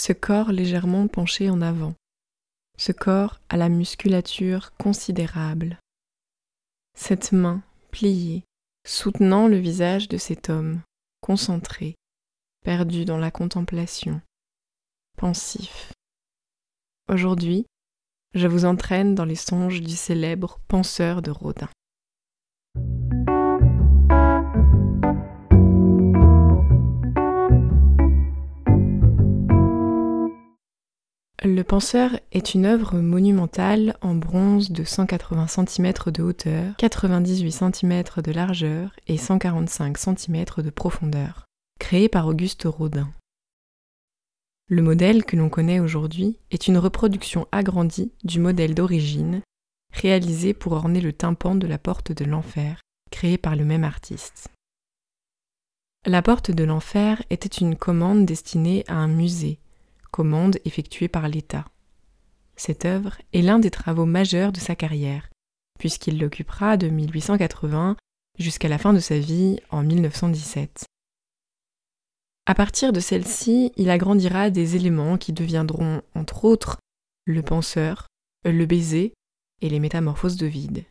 ce corps légèrement penché en avant, ce corps à la musculature considérable, cette main pliée, soutenant le visage de cet homme, concentré, perdu dans la contemplation, pensif. Aujourd'hui, je vous entraîne dans les songes du célèbre penseur de Rodin. Penseur est une œuvre monumentale en bronze de 180 cm de hauteur, 98 cm de largeur et 145 cm de profondeur, créée par Auguste Rodin. Le modèle que l'on connaît aujourd'hui est une reproduction agrandie du modèle d'origine, réalisé pour orner le tympan de la porte de l'enfer, créé par le même artiste. La porte de l'enfer était une commande destinée à un musée commande effectuée par l'État. Cette œuvre est l'un des travaux majeurs de sa carrière, puisqu'il l'occupera de 1880 jusqu'à la fin de sa vie en 1917. À partir de celle-ci, il agrandira des éléments qui deviendront, entre autres, le penseur, le baiser et les métamorphoses de vide.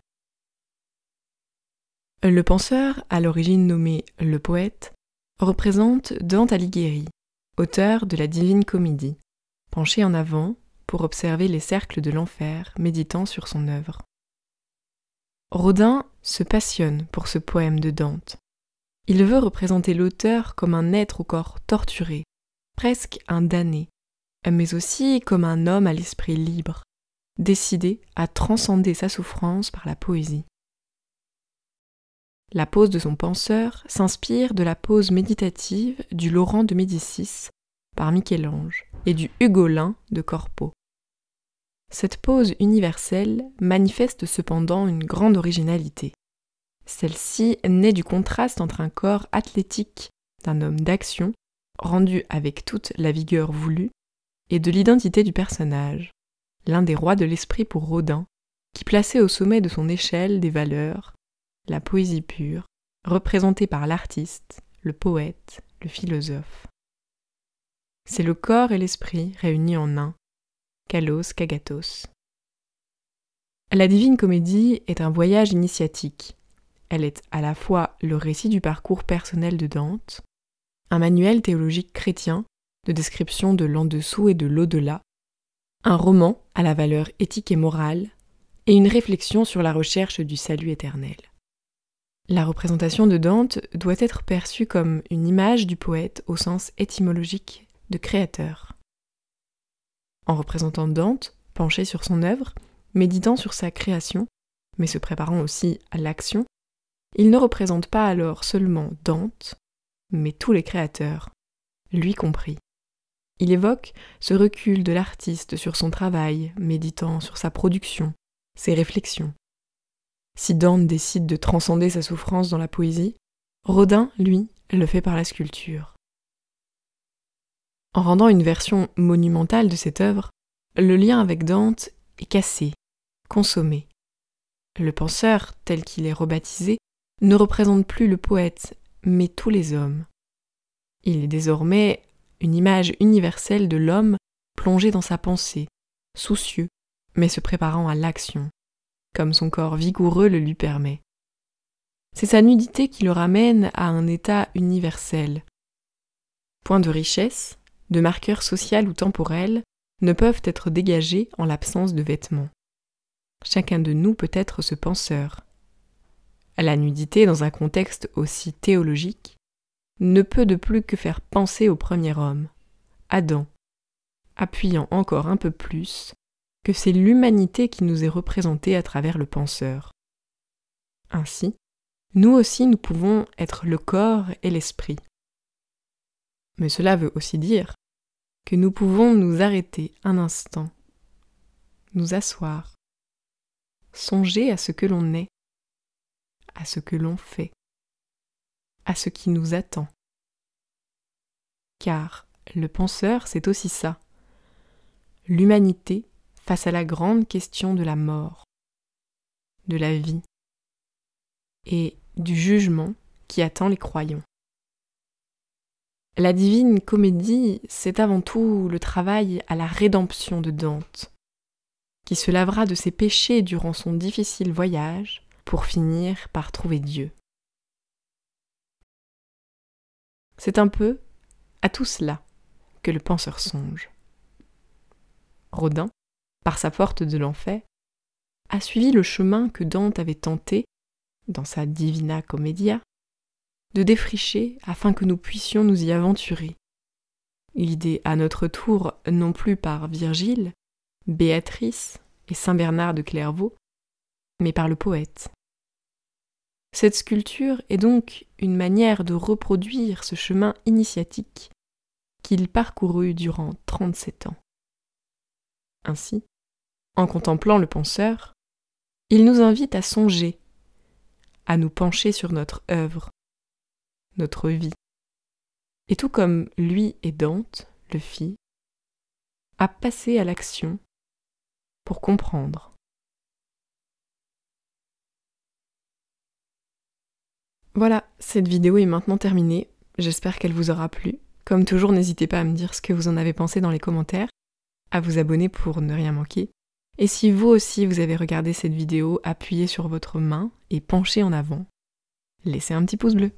Le penseur, à l'origine nommé le poète, représente Dante Alighieri, auteur de la Divine Comédie, penché en avant pour observer les cercles de l'enfer, méditant sur son œuvre. Rodin se passionne pour ce poème de Dante. Il veut représenter l'auteur comme un être au corps torturé, presque un damné, mais aussi comme un homme à l'esprit libre, décidé à transcender sa souffrance par la poésie. La pose de son penseur s'inspire de la pose méditative du Laurent de Médicis par Michel-Ange et du Hugolin de Corpo. Cette pose universelle manifeste cependant une grande originalité. Celle-ci naît du contraste entre un corps athlétique d'un homme d'action, rendu avec toute la vigueur voulue, et de l'identité du personnage, l'un des rois de l'esprit pour Rodin, qui plaçait au sommet de son échelle des valeurs la poésie pure, représentée par l'artiste, le poète, le philosophe. C'est le corps et l'esprit réunis en un, Kalos Kagatos. La Divine Comédie est un voyage initiatique. Elle est à la fois le récit du parcours personnel de Dante, un manuel théologique chrétien de description de l'en-dessous et de l'au-delà, un roman à la valeur éthique et morale, et une réflexion sur la recherche du salut éternel. La représentation de Dante doit être perçue comme une image du poète au sens étymologique de créateur. En représentant Dante, penché sur son œuvre, méditant sur sa création, mais se préparant aussi à l'action, il ne représente pas alors seulement Dante, mais tous les créateurs, lui compris. Il évoque ce recul de l'artiste sur son travail, méditant sur sa production, ses réflexions. Si Dante décide de transcender sa souffrance dans la poésie, Rodin, lui, le fait par la sculpture. En rendant une version monumentale de cette œuvre, le lien avec Dante est cassé, consommé. Le penseur, tel qu'il est rebaptisé, ne représente plus le poète, mais tous les hommes. Il est désormais une image universelle de l'homme plongé dans sa pensée, soucieux, mais se préparant à l'action comme son corps vigoureux le lui permet. C'est sa nudité qui le ramène à un état universel. Point de richesse, de marqueur social ou temporel ne peuvent être dégagés en l'absence de vêtements. Chacun de nous peut être ce penseur. La nudité, dans un contexte aussi théologique, ne peut de plus que faire penser au premier homme, Adam, appuyant encore un peu plus que c'est l'humanité qui nous est représentée à travers le penseur. Ainsi, nous aussi nous pouvons être le corps et l'esprit. Mais cela veut aussi dire que nous pouvons nous arrêter un instant, nous asseoir, songer à ce que l'on est, à ce que l'on fait, à ce qui nous attend. Car le penseur, c'est aussi ça, l'humanité face à la grande question de la mort, de la vie et du jugement qui attend les croyants. La divine comédie, c'est avant tout le travail à la rédemption de Dante, qui se lavera de ses péchés durant son difficile voyage pour finir par trouver Dieu. C'est un peu à tout cela que le penseur songe. Rodin, par sa porte de l'enfer, a suivi le chemin que Dante avait tenté, dans sa Divina Commedia, de défricher afin que nous puissions nous y aventurer. L'idée à notre tour non plus par Virgile, Béatrice et Saint Bernard de Clairvaux, mais par le poète. Cette sculpture est donc une manière de reproduire ce chemin initiatique qu'il parcourut durant 37 ans. Ainsi, en contemplant le penseur, il nous invite à songer, à nous pencher sur notre œuvre, notre vie. Et tout comme lui et Dante le fit, à passer à l'action pour comprendre. Voilà, cette vidéo est maintenant terminée. J'espère qu'elle vous aura plu. Comme toujours, n'hésitez pas à me dire ce que vous en avez pensé dans les commentaires à vous abonner pour ne rien manquer. Et si vous aussi vous avez regardé cette vidéo, appuyez sur votre main et penchez en avant. Laissez un petit pouce bleu.